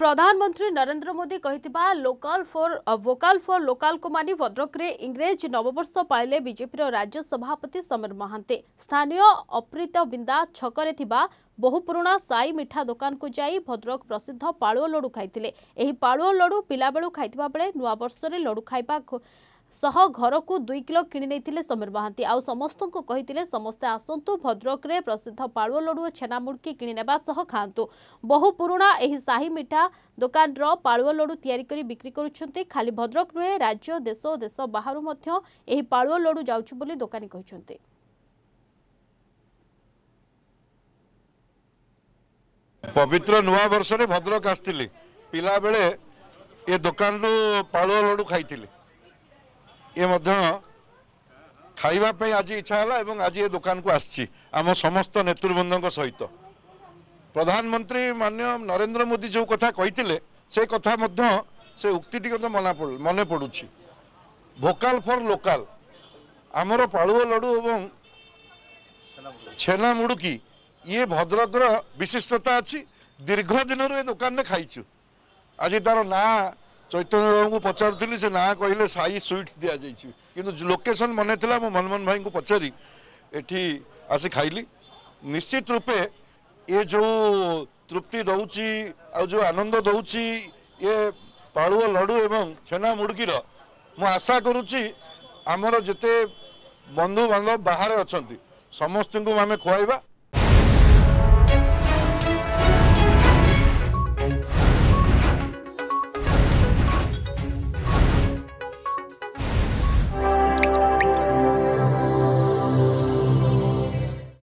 ପ୍ରଧାନମନ୍ତ୍ରୀ ନରେନ୍ଦ୍ର ମୋଦି କହିଥିବା local for vocal for ଲୋକାଲକୁ ମାନି ଭଦ୍ରକରେ ଇଂରେଜ ନବବର୍ଷ ପାଳିଲେ ବିଜେପିର ରାଜ୍ୟ ସଭାପତି ସମୀର ମହାନ୍ତି ସ୍ଥାନୀୟ ଅପ୍ରୀତ ବିନ୍ଦା ଛକରେ ଥିବା ବହୁ ପୁରୁଣା ସାଇ ମିଠା ଦୋକାନକୁ ଯାଇ ଭଦ୍ରକ ପ୍ରସିଦ୍ଧ ପାଳୁଅ ଲଡ଼ୁ ଖାଇଥିଲେ ଏହି ପାଳୁଅ ଲଡ଼ୁ ପିଲାବେଳୁ ଖାଇଥିବା ବେଳେ ନୂଆବର୍ଷରେ ଲଡ଼ୁ ଖାଇବା ସହ ଘରକୁ ଦୁଇ କିଲୋ କିଣିନେଇଥିଲେ ସମୀର ମହାନ୍ତି ଆଉ ସମସ୍ତଙ୍କୁ କହିଥିଲେ ସମସ୍ତେ ଆସନ୍ତୁ ଭଦ୍ରକରେ ପ୍ରସିଦ୍ଧ ପାଳୁଅ ଲଡ଼ୁ ଓ ଛେନାମୁଡ଼କି କିଣିନେବା ସହ ଖାଆନ୍ତୁ ବହୁ ପୁରୁଣା ଏହି ସାହି ମିଠା ଦୋକାନର ପାଳୁଅ ଲଡ଼ୁ ତିଆରି କରି ବିକ୍ରି କରୁଛନ୍ତି ଖାଲି ଭଦ୍ରକ ନୁହେଁ ରାଜ୍ୟ ଦେଶ ଓ ଦେଶ ବାହାରୁ ମଧ୍ୟ ଏହି ପାଳୁଅ ଲଡ଼ୁ ଯାଉଛି ବୋଲି ଦୋକାନୀ କହିଛନ୍ତି ପବିତ୍ର ନୂଆ ବର୍ଷରେ ଭଦ୍ରକ ଆସିଥିଲି ପିଲାବେଳେ ଏ ଦୋକାନରୁ ପାଳୁଅ ଲଡ଼ୁ ଖାଇଥିଲି ଇଏ ମଧ୍ୟ ଖାଇବା ପାଇଁ ଆଜି ଇଚ୍ଛା ହେଲା ଏବଂ ଆଜି ଏ ଦୋକାନକୁ ଆସିଛି ଆମ ସମସ୍ତ ନେତୃବୃନ୍ଦଙ୍କ ସହିତ ପ୍ରଧାନମନ୍ତ୍ରୀ ମାନ୍ୟ ନରେନ୍ଦ୍ର ମୋଦି ଯେଉଁ କଥା କହିଥିଲେ ସେ କଥା ମଧ୍ୟ ସେ ଉକ୍ତିଟି କଥା ମନେ ପଡ଼ୁଛି ଭୋକାଲ ଫର୍ ଲୋକାଲ ଆମର ପାଳୁଅ ଲଡ଼ୁ ଏବଂ ଛେନା ମୁଡ଼ୁକି ଇଏ ଭଦ୍ରକର ବିଶିଷ୍ଟତା ଅଛି ଦୀର୍ଘ ଦିନରୁ ଏ ଦୋକାନରେ ଖାଇଛୁ ଆଜି ତାର ନାଁ ଚୈତନ୍ୟ ବାବୁଙ୍କୁ ପଚାରୁଥିଲି ସେ ନାଁ କହିଲେ ସାଇ ସୁଇଟ୍ ଦିଆଯାଇଛି କିନ୍ତୁ ଲୋକେସନ୍ ମନେ ଥିଲା ମୁଁ ମନମୋହନ ଭାଇଙ୍କୁ ପଚାରି ଏଠି ଆସି ଖାଇଲି ନିଶ୍ଚିତ ରୂପେ ଏ ଯେଉଁ ତୃପ୍ତି ଦେଉଛି ଆଉ ଯେଉଁ ଆନନ୍ଦ ଦେଉଛି ଏ ପାଳୁଅ ଲଡ଼ୁ ଏବଂ ଛେନା ମୁଡ଼ୁକିର ମୁଁ ଆଶା କରୁଛି ଆମର ଯେତେ ବନ୍ଧୁବାନ୍ଧବ ବାହାରେ ଅଛନ୍ତି ସମସ୍ତଙ୍କୁ ଆମେ ଖୁଆଇବା